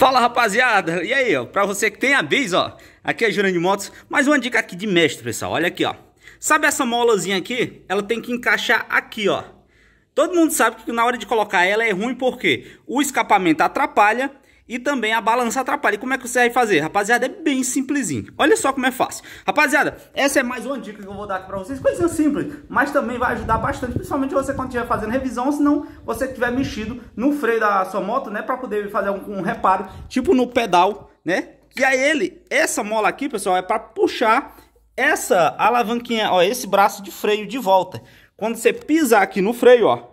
Fala rapaziada, e aí ó, pra você que tem a bis ó, aqui é Jurandir Motos, mais uma dica aqui de mestre pessoal, olha aqui ó, sabe essa molazinha aqui? Ela tem que encaixar aqui ó, todo mundo sabe que na hora de colocar ela é ruim porque o escapamento atrapalha e também a balança atrapalha. E como é que você vai fazer? Rapaziada, é bem simplesinho. Olha só como é fácil. Rapaziada, essa é mais uma dica que eu vou dar aqui pra vocês. coisa simples, mas também vai ajudar bastante. Principalmente você quando estiver fazendo revisão, ou se não você tiver mexido no freio da sua moto, né? Pra poder fazer um, um reparo, tipo no pedal, né? E aí ele, essa mola aqui, pessoal, é para puxar essa alavanquinha, ó, esse braço de freio de volta. Quando você pisar aqui no freio, ó,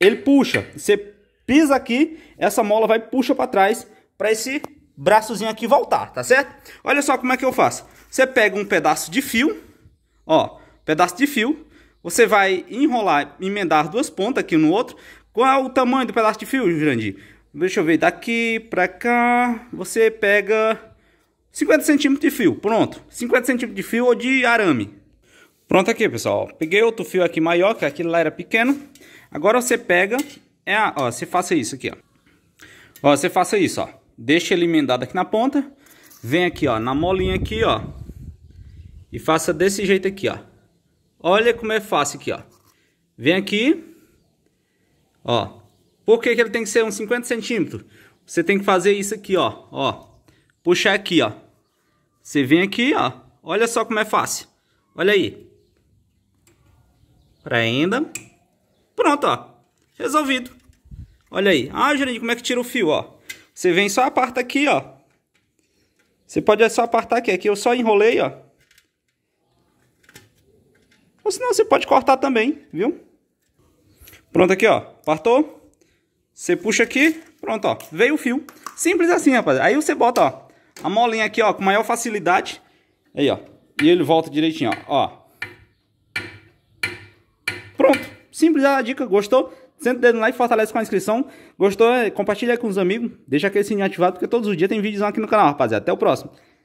ele puxa. Você Pisa aqui, essa mola vai puxa para trás para esse braçozinho aqui voltar, tá certo? Olha só como é que eu faço. Você pega um pedaço de fio, ó, pedaço de fio. Você vai enrolar, emendar duas pontas aqui no outro. Qual é o tamanho do pedaço de fio, Jurandir? Deixa eu ver, daqui para cá, você pega 50 centímetros de fio, pronto. 50 centímetros de fio ou de arame. Pronto aqui, pessoal. Peguei outro fio aqui maior, que aquele lá era pequeno. Agora você pega é a, ó, você faça isso aqui, ó. Ó, você faça isso, ó. Deixa ele emendado aqui na ponta. Vem aqui, ó, na molinha aqui, ó. E faça desse jeito aqui, ó. Olha como é fácil aqui, ó. Vem aqui. Ó. Por que, que ele tem que ser uns 50 centímetros? Você tem que fazer isso aqui, ó. Ó. Puxar aqui, ó. Você vem aqui, ó. Olha só como é fácil. Olha aí. ainda Pronto, ó. Resolvido. Olha aí. Ah, Jurandir, como é que tira o fio, ó? Você vem só aparta aqui, ó. Você pode só apartar aqui. Aqui eu só enrolei, ó. Ou senão você pode cortar também, viu? Pronto aqui, ó. Apartou. Você puxa aqui. Pronto, ó. Veio o fio. Simples assim, rapaz. Aí você bota, ó. A molinha aqui, ó. Com maior facilidade. Aí, ó. E ele volta direitinho, ó. Ó. Simples a dica, gostou? Senta o dedo no like, fortalece com a inscrição. Gostou? É, compartilha com os amigos. Deixa aquele sininho ativado, porque todos os dias tem vídeos aqui no canal, rapaziada. Até o próximo.